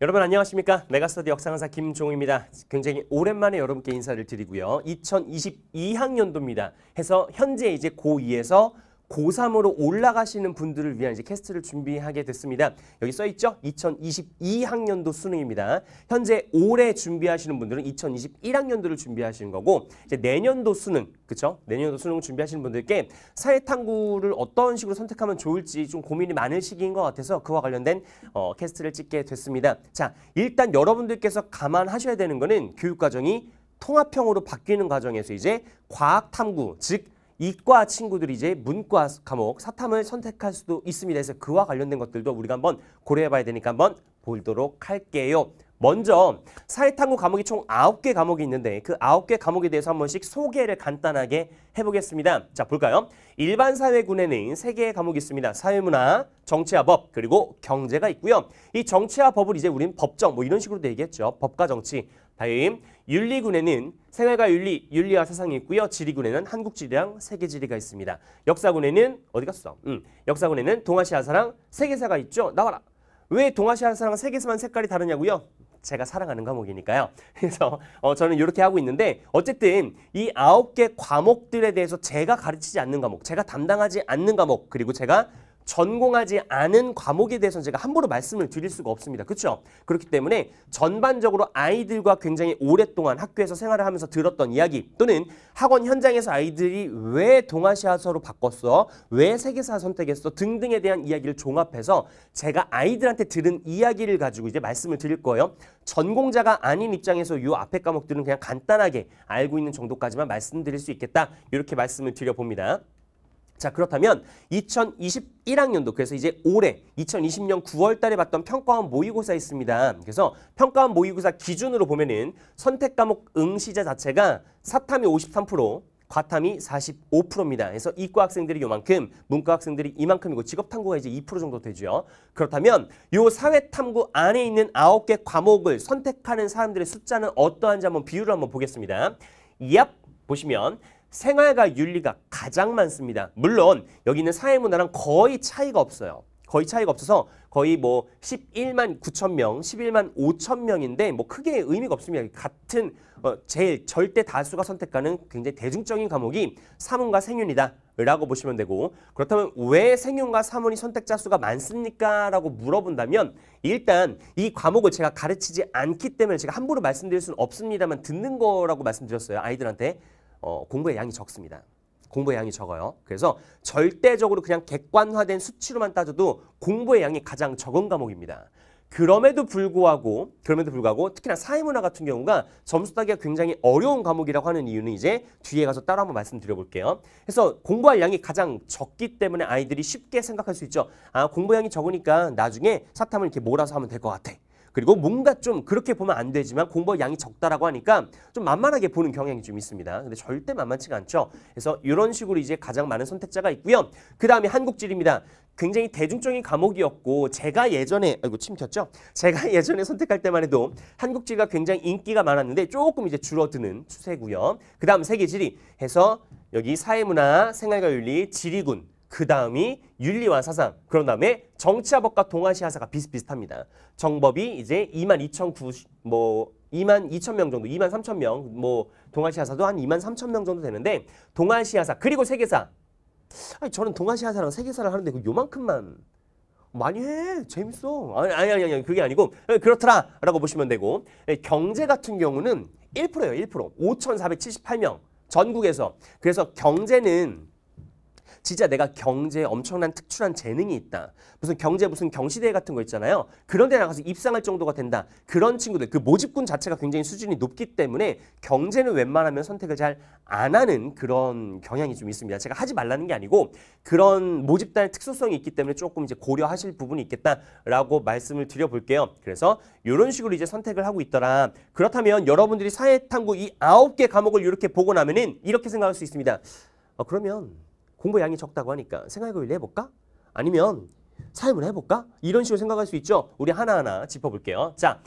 여러분 안녕하십니까? 메가스터디 역사강사 김종우입니다. 굉장히 오랜만에 여러분께 인사를 드리고요. 2022학년도입니다. 해서 현재 이제 고2에서 고3으로 올라가시는 분들을 위한 이제 캐스트를 준비하게 됐습니다. 여기 써 있죠? 2022학년도 수능입니다. 현재 올해 준비하시는 분들은 2021학년도를 준비하시는 거고 이제 내년도 수능, 그렇죠? 내년도 수능 준비하시는 분들께 사회탐구를 어떤 식으로 선택하면 좋을지 좀 고민이 많은 시기인 것 같아서 그와 관련된 어, 캐스트를 찍게 됐습니다. 자, 일단 여러분들께서 감안하셔야 되는 거는 교육과정이 통합형으로 바뀌는 과정에서 이제 과학탐구, 즉 이과 친구들이 이제 문과 과목 사탐을 선택할 수도 있습니다. 그래서 그와 관련된 것들도 우리가 한번 고려해 봐야 되니까 한번 보도록 할게요. 먼저 사회탐구 과목이 총 아홉 개 과목이 있는데 그 아홉 개 과목에 대해서 한 번씩 소개를 간단하게 해보겠습니다. 자, 볼까요? 일반 사회군에는 세개의 과목이 있습니다. 사회문화, 정치와 법, 그리고 경제가 있고요. 이 정치와 법을 이제 우린 법정, 뭐 이런 식으로도 얘기했죠. 법과 정치, 다임, 윤리군에는 생활과 윤리, 윤리와 사상이 있고요. 지리군에는 한국 지리랑 세계 지리가 있습니다. 역사군에는 어디 갔어? 음, 역사군에는 동아시아사랑 세계사가 있죠. 나와라. 왜 동아시아사랑 세계사만 색깔이 다르냐고요? 제가 사랑하는 과목이니까요. 그래서 어, 저는 이렇게 하고 있는데 어쨌든 이 아홉 개 과목들에 대해서 제가 가르치지 않는 과목, 제가 담당하지 않는 과목, 그리고 제가 전공하지 않은 과목에 대해서는 제가 함부로 말씀을 드릴 수가 없습니다. 그렇죠? 그렇기 때문에 전반적으로 아이들과 굉장히 오랫동안 학교에서 생활을 하면서 들었던 이야기 또는 학원 현장에서 아이들이 왜 동아시아서로 바꿨어? 왜 세계사 선택했어? 등등에 대한 이야기를 종합해서 제가 아이들한테 들은 이야기를 가지고 이제 말씀을 드릴 거예요. 전공자가 아닌 입장에서 요 앞에 과목들은 그냥 간단하게 알고 있는 정도까지만 말씀드릴 수 있겠다. 이렇게 말씀을 드려봅니다. 자 그렇다면 2021학년도 그래서 이제 올해 2020년 9월 달에 봤던 평가원 모의고사 있습니다. 그래서 평가원 모의고사 기준으로 보면은 선택 과목 응시자 자체가 사탐이 53%, 과탐이 45%입니다. 그래서 이과 학생들이 요만큼, 문과 학생들이 이만큼이고 직업 탐구가 이제 2% 정도 되죠. 그렇다면 요 사회 탐구 안에 있는 9개 과목을 선택하는 사람들의 숫자는 어떠한지 한번 비율을 한번 보겠습니다. 얍 보시면 생활과 윤리가 가장 많습니다. 물론 여기는 사회문화랑 거의 차이가 없어요. 거의 차이가 없어서 거의 뭐 11만 9천 명, 11만 5천 명인데 뭐 크게 의미가 없습니다. 같은 어, 제일 절대 다수가 선택하는 굉장히 대중적인 과목이 사문과 생윤이다. 라고 보시면 되고 그렇다면 왜 생윤과 사문이 선택자 수가 많습니까? 라고 물어본다면 일단 이 과목을 제가 가르치지 않기 때문에 제가 함부로 말씀드릴 수는 없습니다만 듣는 거라고 말씀드렸어요. 아이들한테. 어, 공부의 양이 적습니다. 공부의 양이 적어요. 그래서 절대적으로 그냥 객관화된 수치로만 따져도 공부의 양이 가장 적은 과목입니다. 그럼에도 불구하고 그럼에도 불구하고 특히나 사회문화 같은 경우가 점수 따기가 굉장히 어려운 과목이라고 하는 이유는 이제 뒤에 가서 따로 한번 말씀드려 볼게요. 그래서 공부할 양이 가장 적기 때문에 아이들이 쉽게 생각할 수 있죠. 아 공부 양이 적으니까 나중에 사탐을 이렇게 몰아서 하면 될 것 같아. 그리고 뭔가 좀 그렇게 보면 안 되지만 공부 양이 적다라고 하니까 좀 만만하게 보는 경향이 좀 있습니다. 근데 절대 만만치가 않죠. 그래서 이런 식으로 이제 가장 많은 선택자가 있고요. 그 다음에 한국지리입니다. 굉장히 대중적인 과목이었고 제가 예전에 아이고 침 켰죠? 제가 예전에 선택할 때만 해도 한국지리가 굉장히 인기가 많았는데 조금 이제 줄어드는 추세고요. 그 다음 세계지리 해서 여기 사회문화, 생활과 윤리, 지리군 그 다음이 윤리와 사상, 그런 다음에 정치화법과 동아시아사가 비슷비슷합니다. 정법이 이제 2만 2천 9, 뭐 2만 2천 명 정도, 2만 3천 명, 뭐 동아시아사도 한 2만 3천 명 정도 되는데 동아시아사 그리고 세계사. 아니 저는 동아시아사랑 세계사를 하는데 그 요만큼만 많이 해 재밌어 아니 아니 아니, 아니 그게 아니고 그렇더라라고 보시면 되고 경제 같은 경우는 1%예요 1% 5,478명 전국에서 그래서 경제는 진짜 내가 경제에 엄청난 특출한 재능이 있다. 무슨 경제 무슨 경시대회 같은 거 있잖아요. 그런 데 나가서 입상할 정도가 된다. 그런 친구들 그 모집군 자체가 굉장히 수준이 높기 때문에 경제는 웬만하면 선택을 잘 안 하는 그런 경향이 좀 있습니다. 제가 하지 말라는 게 아니고 그런 모집단의 특수성이 있기 때문에 조금 이제 고려하실 부분이 있겠다라고 말씀을 드려볼게요. 그래서 이런 식으로 이제 선택을 하고 있더라. 그렇다면 여러분들이 사회탐구 이 아홉 개 과목을 이렇게 보고 나면은 이렇게 생각할 수 있습니다. 어, 그러면 공부 양이 적다고 하니까 생활교육을 해볼까? 아니면 삶을 해볼까? 이런 식으로 생각할 수 있죠. 우리 하나하나 짚어볼게요. 자,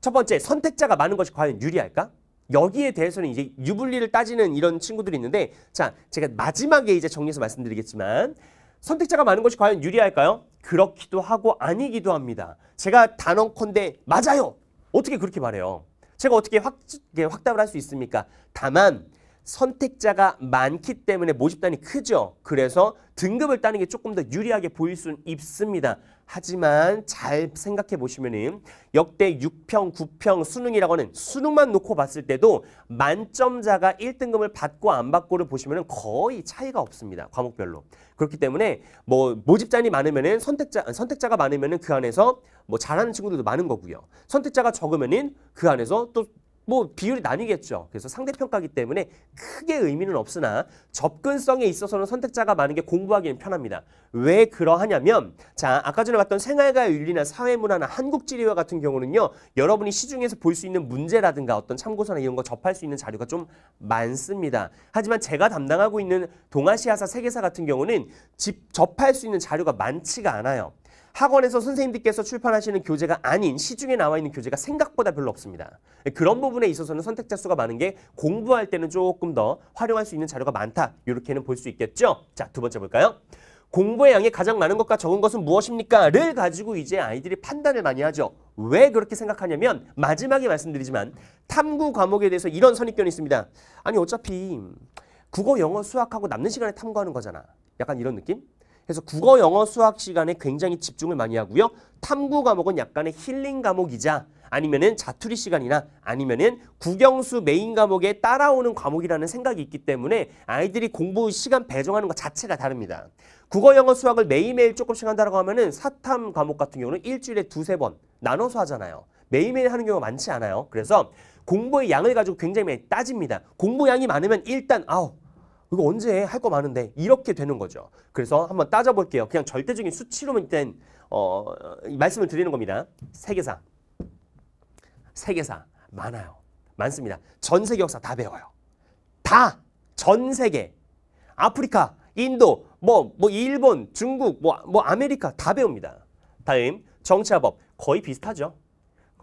첫 번째 선택자가 많은 것이 과연 유리할까? 여기에 대해서는 이제 유불리를 따지는 이런 친구들이 있는데 자, 제가 마지막에 이제 정리해서 말씀드리겠지만 선택자가 많은 것이 과연 유리할까요? 그렇기도 하고 아니기도 합니다. 제가 단언컨대 맞아요. 어떻게 그렇게 말해요? 제가 어떻게 확, 확답을 할 수 있습니까? 다만 선택자가 많기 때문에 모집단이 크죠. 그래서 등급을 따는 게 조금 더 유리하게 보일 수는 있습니다. 하지만 잘 생각해 보시면은 역대 6평, 9평 수능이라고 하는 수능만 놓고 봤을 때도 만점자가 1등급을 받고 안 받고를 보시면은 거의 차이가 없습니다. 과목별로. 그렇기 때문에 뭐 모집단이 많으면은 선택자 선택자가 많으면은 그 안에서 뭐 잘하는 친구들도 많은 거고요. 선택자가 적으면은 그 안에서 또뭐 비율이 나뉘겠죠. 그래서 상대평가기 때문에 크게 의미는 없으나 접근성에 있어서는 선택자가 많은 게 공부하기는 편합니다. 왜 그러하냐면 자 아까 전에 봤던 생활과 윤리나 사회문화나 한국지리와 같은 경우는요. 여러분이 시중에서 볼 수 있는 문제라든가 어떤 참고서나 이런 거 접할 수 있는 자료가 좀 많습니다. 하지만 제가 담당하고 있는 동아시아사 세계사 같은 경우는 집, 접할 수 있는 자료가 많지가 않아요. 학원에서 선생님들께서 출판하시는 교재가 아닌 시중에 나와 있는 교재가 생각보다 별로 없습니다. 그런 부분에 있어서는 선택자 수가 많은 게 공부할 때는 조금 더 활용할 수 있는 자료가 많다. 이렇게는 볼 수 있겠죠. 자, 두 번째 볼까요? 공부의 양이 가장 많은 것과 적은 것은 무엇입니까? 를 가지고 이제 아이들이 판단을 많이 하죠. 왜 그렇게 생각하냐면 마지막에 말씀드리지만 탐구 과목에 대해서 이런 선입견이 있습니다. 아니 어차피 국어, 영어, 수학하고 남는 시간에 탐구하는 거잖아. 약간 이런 느낌? 그래서 국어, 영어, 수학 시간에 굉장히 집중을 많이 하고요. 탐구 과목은 약간의 힐링 과목이자 아니면은 자투리 시간이나 아니면은 국영수 메인 과목에 따라오는 과목이라는 생각이 있기 때문에 아이들이 공부 시간 배정하는 것 자체가 다릅니다. 국어, 영어, 수학을 매일매일 조금씩 한다고 하면은 사탐 과목 같은 경우는 일주일에 두세 번 나눠서 하잖아요. 매일매일 하는 경우가 많지 않아요. 그래서 공부의 양을 가지고 굉장히 많이 따집니다. 공부 양이 많으면 일단 아우 이거 언제 할 거 많은데 이렇게 되는 거죠. 그래서 한번 따져볼게요. 그냥 절대적인 수치로만 일단 어, 말씀을 드리는 겁니다. 세계사, 세계사 많아요. 많습니다. 전 세계 역사 다 배워요. 다! 전 세계! 아프리카, 인도, 뭐, 뭐, 일본, 중국, 뭐, 뭐, 아메리카 다 배웁니다. 다음, 정치화법. 거의 비슷하죠?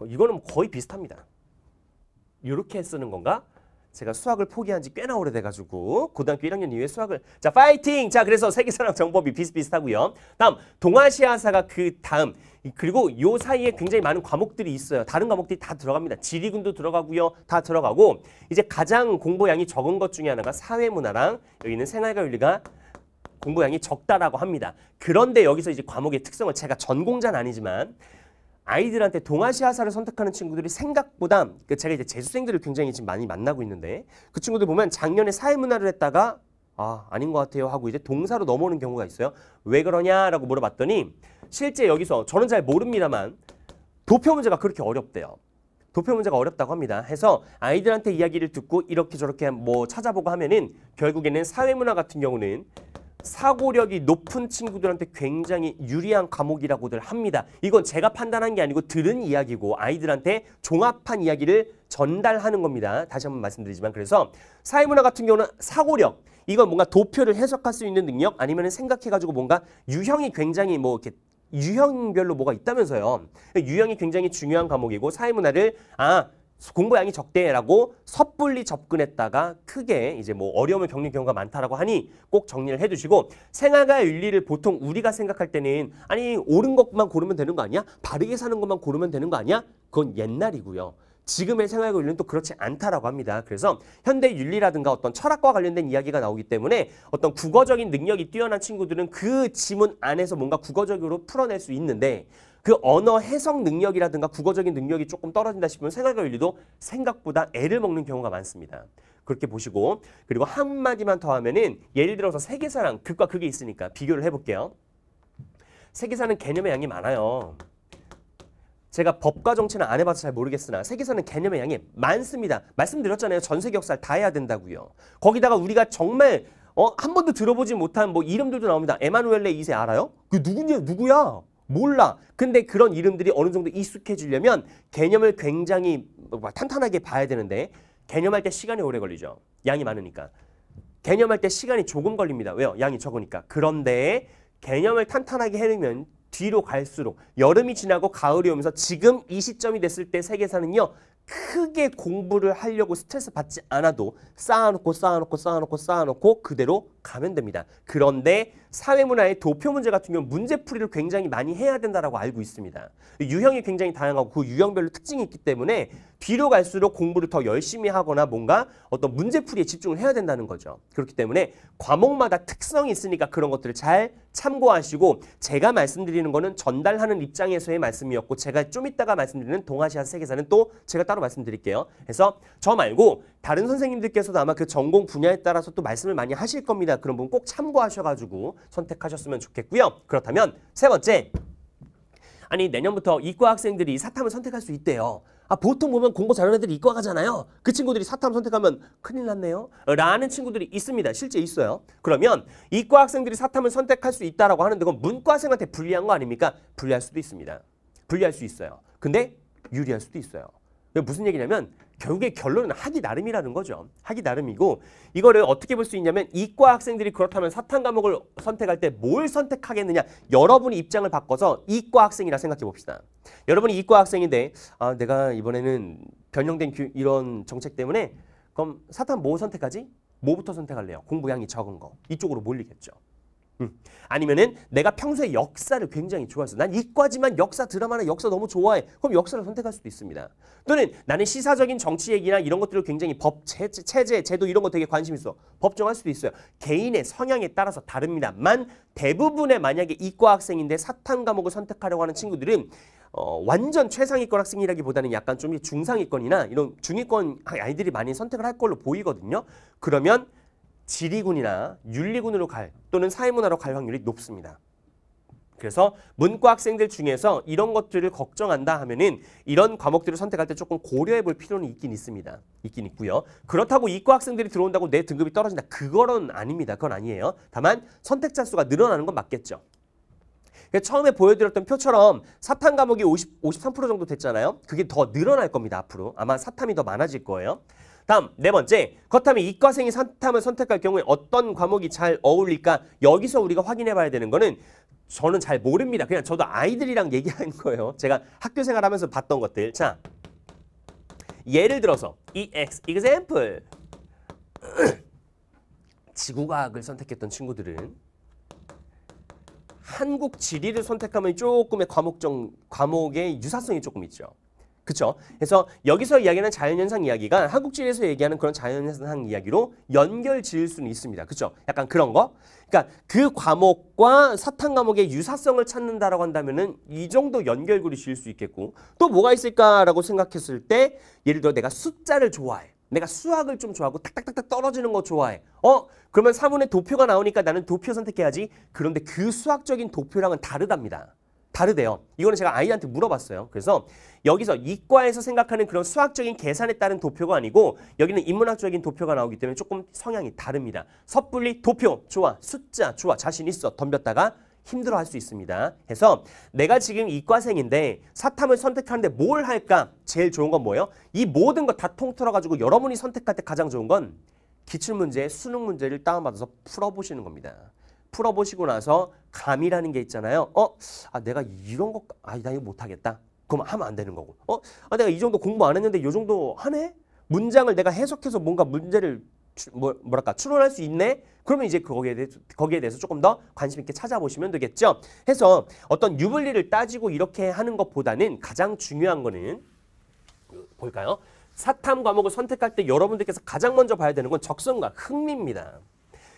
이거는 거의 비슷합니다. 이렇게 쓰는 건가? 제가 수학을 포기한 지 꽤나 오래돼가지고 고등학교 1학년 이후에 수학을 자 파이팅! 자 그래서 세계사랑 정법이 비슷비슷하고요. 다음 동아시아사가 그 다음 그리고 요 사이에 굉장히 많은 과목들이 있어요. 다른 과목들이 다 들어갑니다. 지리군도 들어가고요. 다 들어가고 이제 가장 공부량이 적은 것 중에 하나가 사회문화랑 여기는 생활과 윤리가 공부량이 적다라고 합니다. 그런데 여기서 이제 과목의 특성을 제가 전공자는 아니지만 아이들한테 동아시아사를 선택하는 친구들이 생각보다 그 제가 이제 재수생들을 굉장히 지금 많이 만나고 있는데 그 친구들 보면 작년에 사회문화를 했다가 아 아닌 것 같아요 하고 이제 동사로 넘어오는 경우가 있어요. 왜 그러냐라고 물어봤더니 실제 여기서 저는 잘 모릅니다만 도표 문제가 그렇게 어렵대요. 도표 문제가 어렵다고 합니다. 해서 아이들한테 이야기를 듣고 이렇게 저렇게 뭐 찾아보고 하면은 결국에는 사회문화 같은 경우는 사고력이 높은 친구들한테 굉장히 유리한 과목이라고들 합니다. 이건 제가 판단한 게 아니고 들은 이야기고 아이들한테 종합한 이야기를 전달하는 겁니다. 다시 한번 말씀드리지만 그래서 사회문화 같은 경우는 사고력 이건 뭔가 도표를 해석할 수 있는 능력 아니면 생각해가지고 뭔가 유형이 굉장히 뭐 이렇게 유형별로 뭐가 있다면서요. 유형이 굉장히 중요한 과목이고 사회문화를 아 공부량이 적대라고 섣불리 접근했다가 크게 이제 뭐 어려움을 겪는 경우가 많다라고 하니 꼭 정리를 해주시고 생활과 윤리를 보통 우리가 생각할 때는 아니 옳은 것만 고르면 되는 거 아니야? 바르게 사는 것만 고르면 되는 거 아니야? 그건 옛날이고요. 지금의 생활과 윤리는 또 그렇지 않다라고 합니다. 그래서 현대 윤리라든가 어떤 철학과 관련된 이야기가 나오기 때문에 어떤 국어적인 능력이 뛰어난 친구들은 그 지문 안에서 뭔가 국어적으로 풀어낼 수 있는데 그 언어 해석 능력이라든가 국어적인 능력이 조금 떨어진다 싶으면 생각할일도 생각보다 애를 먹는 경우가 많습니다. 그렇게 보시고 그리고 한마디만 더 하면은 예를 들어서 세계사랑 극과 극이 있으니까 비교를 해볼게요. 세계사는 개념의 양이 많아요. 제가 법과 정치는 안 해봐서 잘 모르겠으나 세계사는 개념의 양이 많습니다. 말씀드렸잖아요. 전세계 역사를 다 해야 된다고요. 거기다가 우리가 정말 어, 한 번도 들어보지 못한 뭐 이름들도 나옵니다. 에마누엘레 2세 알아요? 그 누구냐? 누구야? 몰라. 근데 그런 이름들이 어느 정도 익숙해지려면 개념을 굉장히 뭐, 뭐, 탄탄하게 봐야 되는데 개념할 때 시간이 오래 걸리죠. 양이 많으니까. 개념할 때 시간이 조금 걸립니다. 왜요? 양이 적으니까. 그런데 개념을 탄탄하게 해놓으면 뒤로 갈수록 여름이 지나고 가을이 오면서 지금 이 시점이 됐을 때 세계사는요. 크게 공부를 하려고 스트레스 받지 않아도 쌓아놓고 쌓아놓고 쌓아놓고 쌓아놓고 그대로 가면 됩니다. 그런데 사회문화의 도표 문제 같은 경우 문제풀이를 굉장히 많이 해야 된다라고 알고 있습니다. 유형이 굉장히 다양하고 그 유형별로 특징이 있기 때문에 뒤로 갈수록 공부를 더 열심히 하거나 뭔가 어떤 문제풀이에 집중을 해야 된다는 거죠. 그렇기 때문에 과목마다 특성이 있으니까 그런 것들을 잘 참고하시고 제가 말씀드리는 거는 전달하는 입장에서의 말씀이었고 제가 좀 이따가 말씀드리는 동아시아 세계사는 또 제가 따로 말씀드릴게요. 그래서 저 말고 다른 선생님들께서도 아마 그 전공 분야에 따라서 또 말씀을 많이 하실 겁니다. 그런 부분 꼭 참고하셔가지고 선택하셨으면 좋겠고요. 그렇다면 세 번째, 아니 내년부터 이과 학생들이 사탐을 선택할 수 있대요. 아, 보통 보면 공부 잘하는 애들이 이과 가잖아요. 그 친구들이 사탐 선택하면 큰일 났네요. 라는 친구들이 있습니다. 실제 있어요. 그러면 이과 학생들이 사탐을 선택할 수 있다라고 하는데 그건 문과생한테 불리한 거 아닙니까? 불리할 수도 있습니다. 불리할 수 있어요. 근데 유리할 수도 있어요. 무슨 얘기냐면 결국에 결론은 하기 나름이라는 거죠. 하기 나름이고 이거를 어떻게 볼 수 있냐면 이과 학생들이 그렇다면 사탄 과목을 선택할 때 뭘 선택하겠느냐 여러분의 입장을 바꿔서 이과 학생이라 생각해 봅시다. 여러분이 이과 학생인데 아 내가 이번에는 변형된 규, 이런 정책 때문에 그럼 사탄 뭐 선택하지? 뭐부터 선택할래요? 공부량이 적은 거 이쪽으로 몰리겠죠. 음. 아니면은 내가 평소에 역사를 굉장히 좋아해서 난 이과지만 역사 드라마나 역사 너무 좋아해. 그럼 역사를 선택할 수도 있습니다. 또는 나는 시사적인 정치 얘기나 이런 것들을 굉장히 법, 체, 제 체제, 제도 이런 거 되게 관심 있어. 법정할 수도 있어요. 개인의 성향에 따라서 다릅니다만 대부분의 만약에 이과 학생인데 사탐 과목을 선택하려고 하는 친구들은 어, 완전 최상위권 학생이라기보다는 약간 좀 중상위권이나 이런 중위권 아이들이 많이 선택을 할 걸로 보이거든요. 그러면 지리군이나 윤리군으로 갈 또는 사회문화로 갈 확률이 높습니다. 그래서 문과 학생들 중에서 이런 것들을 걱정한다 하면은 이런 과목들을 선택할 때 조금 고려해 볼 필요는 있긴 있습니다. 있긴 있고요. 그렇다고 이과 학생들이 들어온다고 내 등급이 떨어진다. 그거는 아닙니다. 그건 아니에요. 다만 선택자 수가 늘어나는 건 맞겠죠. 그러니까 처음에 보여드렸던 표처럼 사탐 과목이 50, 53% 정도 됐잖아요. 그게 더 늘어날 겁니다. 앞으로. 아마 사탐이 더 많아질 거예요. 다음 네 번째 그렇다면 이과생이 산탐을 선택할 경우에 어떤 과목이 잘 어울릴까 여기서 우리가 확인해 봐야 되는 거는 저는 잘 모릅니다. 그냥 저도 아이들이랑 얘기하는 거예요. 제가 학교 생활하면서 봤던 것들. 자, 예를 들어서 EX, example. 지구과학을 선택했던 친구들은 한국 지리를 선택하면 조금의 과목 정, 과목의 유사성이 조금 있죠. 그렇죠? 그래서 여기서 이야기하는 자연현상 이야기가 한국지리에서 얘기하는 그런 자연현상 이야기로 연결 지을 수는 있습니다. 그렇죠? 약간 그런 거. 그러니까 그 과목과 사탕 과목의 유사성을 찾는다라고 한다면은 이 정도 연결고리 지을 수 있겠고 또 뭐가 있을까라고 생각했을 때 예를 들어 내가 숫자를 좋아해. 내가 수학을 좀 좋아하고 딱딱딱딱 떨어지는 거 좋아해. 어? 그러면 사문에 도표가 나오니까 나는 도표 선택해야지. 그런데 그 수학적인 도표랑은 다르답니다. 다르대요. 이거는 제가 아이한테 물어봤어요. 그래서 여기서 이과에서 생각하는 그런 수학적인 계산에 따른 도표가 아니고 여기는 인문학적인 도표가 나오기 때문에 조금 성향이 다릅니다. 섣불리 도표 좋아, 숫자 좋아, 자신 있어 덤볐다가 힘들어 할 수 있습니다. 해서 내가 지금 이과생인데 사탐을 선택하는데 뭘 할까? 제일 좋은 건 뭐예요? 이 모든 거 다 통틀어가지고 여러분이 선택할 때 가장 좋은 건 기출문제, 수능문제를 다운받아서 풀어보시는 겁니다. 풀어보시고 나서 감이라는 게 있잖아요. 어, 아, 내가 이런 거, 아, 나 이거 못하겠다. 그럼 하면 안 되는 거고. 어, 아, 내가 이 정도 공부 안 했는데 이 정도 하네? 문장을 내가 해석해서 뭔가 문제를 추, 뭐, 뭐랄까 추론할 수 있네. 그러면 이제 거기에 대해 거기에 대해서 조금 더 관심 있게 찾아보시면 되겠죠. 해서 어떤 유불리를 따지고 이렇게 하는 것보다는 가장 중요한 거는 볼까요? 사탐 과목을 선택할 때 여러분들께서 가장 먼저 봐야 되는 건 적성과 흥미입니다.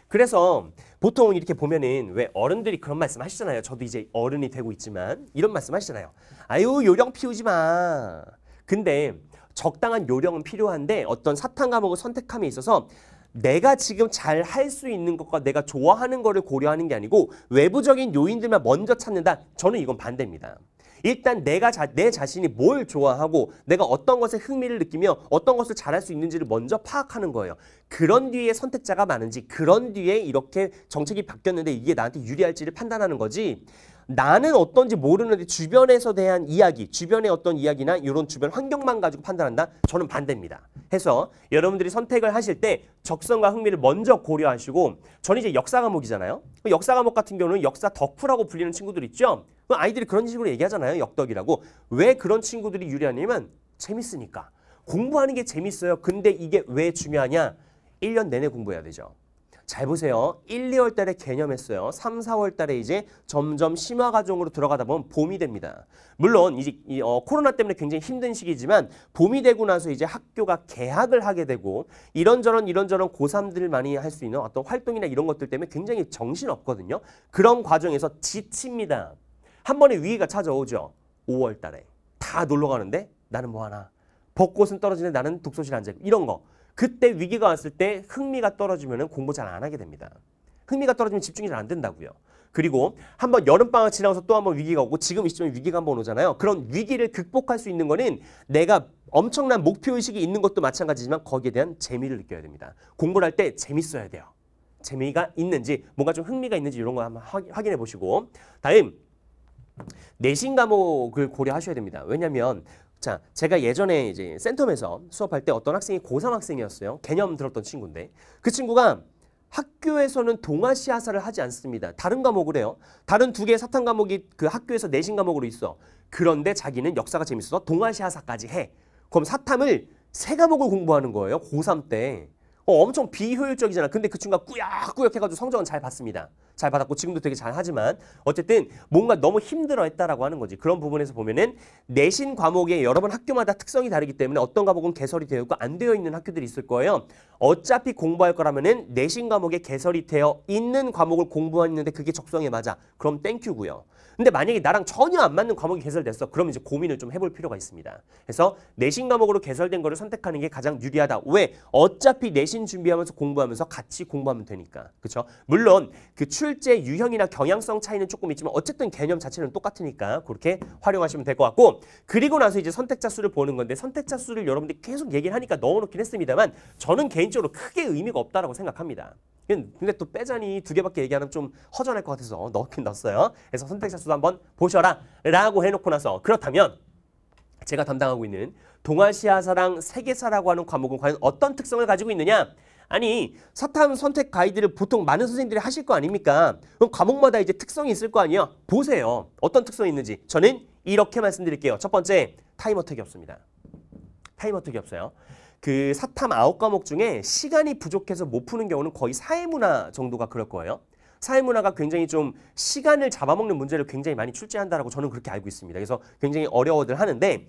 그래서 보통 이렇게 보면은 왜 어른들이 그런 말씀 하시잖아요. 저도 이제 어른이 되고 있지만 이런 말씀 하시잖아요. 아유 요령 피우지 마. 근데 적당한 요령은 필요한데 어떤 사탕 과목을 선택함에 있어서 내가 지금 잘 할 수 있는 것과 내가 좋아하는 거를 고려하는 게 아니고 외부적인 요인들만 먼저 찾는다. 저는 이건 반대입니다. 일단 내가 자, 내 자신이 뭘 좋아하고 내가 어떤 것에 흥미를 느끼며 어떤 것을 잘할 수 있는지를 먼저 파악하는 거예요. 그런 뒤에 선택자가 많은지 그런 뒤에 이렇게 정책이 바뀌었는데 이게 나한테 유리할지를 판단하는 거지. 나는 어떤지 모르는데 주변에서 대한 이야기, 주변의 어떤 이야기나 이런 주변 환경만 가지고 판단한다? 저는 반대입니다. 해서 여러분들이 선택을 하실 때 적성과 흥미를 먼저 고려하시고 저는 이제 역사 과목이잖아요. 그 역사 과목 같은 경우는 역사 덕후라고 불리는 친구들 있죠. 그 아이들이 그런 식으로 얘기하잖아요. 역덕이라고. 왜 그런 친구들이 유리하냐면 재밌으니까. 공부하는 게 재밌어요. 근데 이게 왜 중요하냐? 1년 내내 공부해야 되죠. 잘 보세요. 1, 2월 달에 개념했어요. 3, 4월 달에 이제 점점 심화 과정으로 들어가다 보면 봄이 됩니다. 물론 이제 이, 어, 코로나 때문에 굉장히 힘든 시기지만 봄이 되고 나서 이제 학교가 개학을 하게 되고 이런저런 이런저런 고3들 많이 할 수 있는 어떤 활동이나 이런 것들 때문에 굉장히 정신없거든요. 그런 과정에서 지칩니다. 한 번에 위기가 찾아오죠. 5월 달에 다 놀러 가는데 나는 뭐 하나. 벚꽃은 떨어지네 나는 독서실 앉아 있 이런 거. 그때 위기가 왔을 때 흥미가 떨어지면 공부 잘 안 하게 됩니다. 흥미가 떨어지면 집중이 잘 안 된다고요. 그리고 한번 여름방학 지나서 또 한번 위기가 오고 지금 이 시점에 위기가 한번 오잖아요. 그런 위기를 극복할 수 있는 거는 내가 엄청난 목표의식이 있는 것도 마찬가지지만 거기에 대한 재미를 느껴야 됩니다. 공부를 할 때 재밌어야 돼요. 재미가 있는지 뭔가 좀 흥미가 있는지 이런 거 한번 확인해 보시고 다음 내신 과목을 고려하셔야 됩니다. 왜냐하면 자, 제가 예전에 이제 센텀에서 수업할 때 어떤 학생이 고3 학생이었어요. 개념 들었던 친구인데. 그 친구가 학교에서는 동아시아사를 하지 않습니다. 다른 과목을 해요. 다른 두 개의 사탐 과목이 그 학교에서 내신 과목으로 있어. 그런데 자기는 역사가 재밌어서 동아시아사까지 해. 그럼 사탐을 세 과목을 공부하는 거예요. 고3 때. 어, 엄청 비효율적이잖아. 근데 그 친구가 꾸역꾸역 해가지고 성적은 잘 봤습니다. 잘 받았고 지금도 되게 잘 하지만 어쨌든 뭔가 너무 힘들어 했다라고 하는 거지. 그런 부분에서 보면은 내신 과목의 여러 번 학교마다 특성이 다르기 때문에 어떤 과목은 개설이 되어 있고 안 되어 있는 학교들이 있을 거예요. 어차피 공부할 거라면은 내신 과목에 개설이 되어 있는 과목을 공부하는데 그게 적성에 맞아. 그럼 땡큐고요. 근데 만약에 나랑 전혀 안 맞는 과목이 개설됐어. 그럼 이제 고민을 좀 해볼 필요가 있습니다. 그래서 내신 과목으로 개설된 거를 선택하는 게 가장 유리하다. 왜? 어차피 내신 준비하면서 공부하면서 같이 공부하면 되니까. 그렇죠? 물론 그출 출제 유형이나 경향성 차이는 조금 있지만 어쨌든 개념 자체는 똑같으니까 그렇게 활용하시면 될 것 같고 그리고 나서 이제 선택자 수를 보는 건데 선택자 수를 여러분들이 계속 얘기를 하니까 넣어놓긴 했습니다만 저는 개인적으로 크게 의미가 없다라고 생각합니다. 근데 또 빼자니 두 개밖에 얘기하면 좀 허전할 것 같아서 넣긴 넣었어요. 그래서 선택자 수도 한번 보셔라 라고 해놓고 나서 그렇다면 제가 담당하고 있는 동아시아사랑 세계사라고 하는 과목은 과연 어떤 특성을 가지고 있느냐 아니 사탐 선택 가이드를 보통 많은 선생님들이 하실 거 아닙니까? 그럼 과목마다 이제 특성이 있을 거 아니에요? 보세요. 어떤 특성이 있는지. 저는 이렇게 말씀드릴게요. 첫 번째, 타이머 택이 없습니다. 타이머 택이 없어요. 그 사탐 아홉 과목 중에 시간이 부족해서 못 푸는 경우는 거의 사회문화 정도가 그럴 거예요. 사회문화가 굉장히 좀 시간을 잡아먹는 문제를 굉장히 많이 출제한다라고 저는 그렇게 알고 있습니다. 그래서 굉장히 어려워들 하는데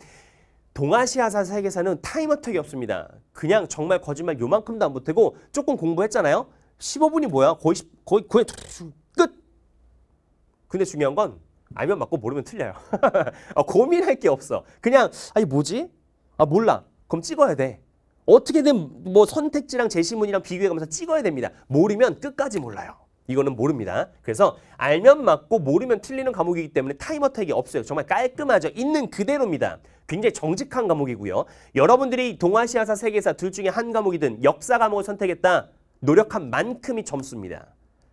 동아시아사 세계사는 타임어택이 없습니다. 그냥 정말 거짓말 요만큼도 안 보태고 조금 공부했잖아요. 15분이 뭐야? 거의 10, 거의 거의 끝. 근데 중요한 건 알면 맞고 모르면 틀려요. 아, 고민할 게 없어. 그냥 아니 뭐지? 아 몰라. 그럼 찍어야 돼. 어떻게든 뭐 선택지랑 제시문이랑 비교해가면서 찍어야 됩니다. 모르면 끝까지 몰라요. 이거는 모릅니다. 그래서 알면 맞고 모르면 틀리는 과목이기 때문에 타이머 택이 없어요. 정말 깔끔하죠. 있는 그대로입니다. 굉장히 정직한 과목이고요. 여러분들이 동아시아사, 세계사 둘 중에 한 과목이든 역사 과목을 선택했다. 노력한 만큼이 점수입니다.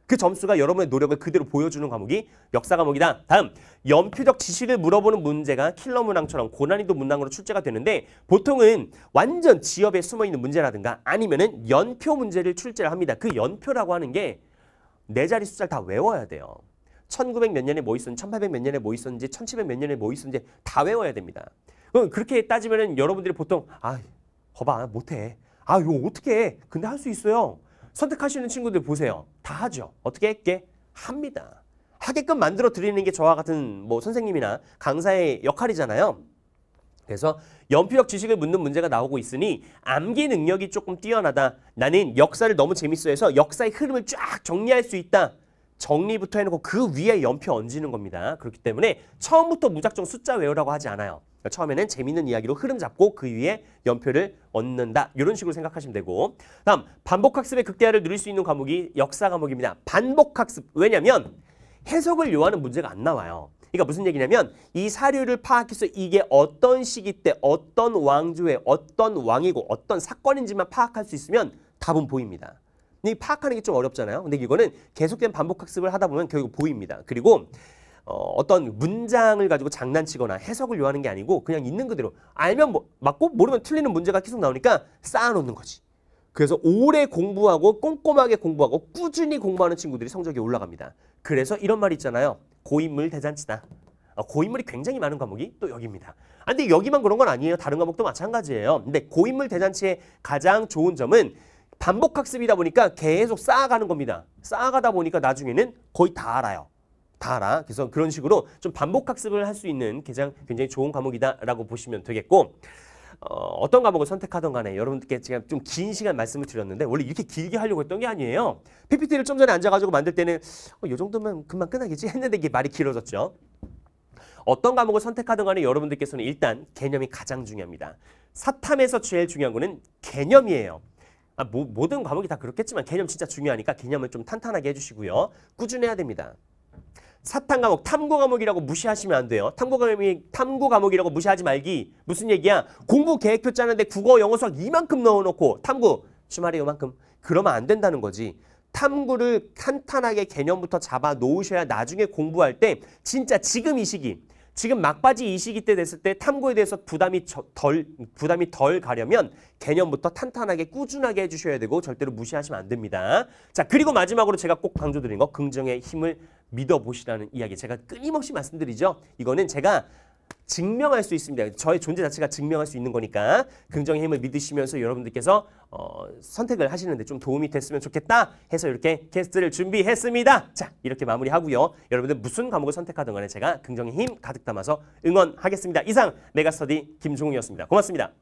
그 점수가 여러분의 노력을 그대로 보여주는 과목이 역사 과목이다. 다음, 연표적 지시를 물어보는 문제가 킬러 문항처럼 고난이도 문항으로 출제가 되는데 보통은 완전 지엽에 숨어있는 문제라든가 아니면 은 연표 문제를 출제를 합니다. 그 연표라고 하는 게네 자리 숫자를 다 외워야 돼요. 1900 몇 년에 뭐 있었는지 1800 몇 년에 뭐 있었는지 1700 몇 년에 뭐 있었는지 다 외워야 됩니다. 그럼 그렇게 따지면 여러분들이 보통 아 거봐 못해. 아 이거 어떻게 해. 근데 할 수 있어요. 선택하시는 친구들 보세요. 다 하죠. 어떻게 했게? 합니다. 하게끔 만들어 드리는 게 저와 같은 뭐 선생님이나 강사의 역할이잖아요. 그래서 연필력 지식을 묻는 문제가 나오고 있으니 암기 능력이 조금 뛰어나다. 나는 역사를 너무 재밌어해서 역사의 흐름을 쫙 정리할 수 있다. 정리부터 해놓고 그 위에 연필 얹는 겁니다. 그렇기 때문에 처음부터 무작정 숫자 외우라고 하지 않아요. 그러니까 처음에는 재밌는 이야기로 흐름 잡고 그 위에 연필을 얹는다. 이런 식으로 생각하시면 되고 다음 반복학습의 극대화를 누릴 수 있는 과목이 역사 과목입니다. 반복학습 왜냐하면 해석을 요하는 문제가 안 나와요. 그러니까 무슨 얘기냐면 이 사료를 파악해서 이게 어떤 시기 때 어떤 왕조의 어떤 왕이고 어떤 사건인지만 파악할 수 있으면 답은 보입니다. 근 파악하는 게 좀 어렵잖아요. 근데 이거는 계속된 반복 학습을 하다 보면 결국 보입니다. 그리고 어, 어떤 문장을 가지고 장난치거나 해석을 요하는 게 아니고 그냥 있는 그대로 알면 뭐, 맞고 모르면 틀리는 문제가 계속 나오니까 쌓아놓는 거지. 그래서 오래 공부하고 꼼꼼하게 공부하고 꾸준히 공부하는 친구들이 성적이 올라갑니다. 그래서 이런 말 있잖아요. 고인물 대잔치다. 어, 고인물이 굉장히 많은 과목이 또 여기입니다. 아, 근데 여기만 그런 건 아니에요. 다른 과목도 마찬가지예요. 근데 고인물 대잔치의 가장 좋은 점은 반복 학습이다 보니까 계속 쌓아가는 겁니다. 쌓아가다 보니까 나중에는 거의 다 알아요. 다 알아. 그래서 그런 식으로 좀 반복 학습을 할 수 있는 가장 굉장히 좋은 과목이다라고 보시면 되겠고 어, 어떤 과목을 선택하던 간에 여러분께 제가 좀 긴 시간 말씀을 드렸는데 원래 이렇게 길게 하려고 했던 게 아니에요. PPT를 좀 전에 앉아가지고 만들 때는 어, 이 정도면 금방 끝나겠지 했는데 이게 말이 길어졌죠. 어떤 과목을 선택하던 간에 여러분들께서는 일단 개념이 가장 중요합니다. 사탐에서 제일 중요한 거는 개념이에요. 아, 모, 모든 과목이 다 그렇겠지만 개념 진짜 중요하니까 개념을 좀 탄탄하게 해주시고요. 꾸준해야 됩니다. 사탄 과목, 탐구 과목이라고 무시하시면 안 돼요. 탐구 과목이 탐구 과목이라고 무시하지 말기. 무슨 얘기야? 공부 계획표 짜는데 국어, 영어, 수학 이만큼 넣어놓고 탐구 주말에 이만큼 그러면 안 된다는 거지. 탐구를 탄탄하게 개념부터 잡아 놓으셔야 나중에 공부할 때 진짜 지금 이 시기 지금 막바지 이 시기 때 됐을 때 탐구에 대해서 부담이 덜 부담이 덜 가려면 개념부터 탄탄하게 꾸준하게 해주셔야 되고 절대로 무시하시면 안 됩니다. 자 그리고 마지막으로 제가 꼭 강조드린 거 긍정의 힘을 믿어보시라는 이야기 제가 끊임없이 말씀드리죠. 이거는 제가 증명할 수 있습니다. 저의 존재 자체가 증명할 수 있는 거니까 긍정의 힘을 믿으시면서 여러분들께서 어, 선택을 하시는데 좀 도움이 됐으면 좋겠다 해서 이렇게 게스트를 준비했습니다. 자 이렇게 마무리하고요. 여러분들 무슨 과목을 선택하든 간에 제가 긍정의 힘 가득 담아서 응원하겠습니다. 이상 메가스터디 김종욱이었습니다. 고맙습니다.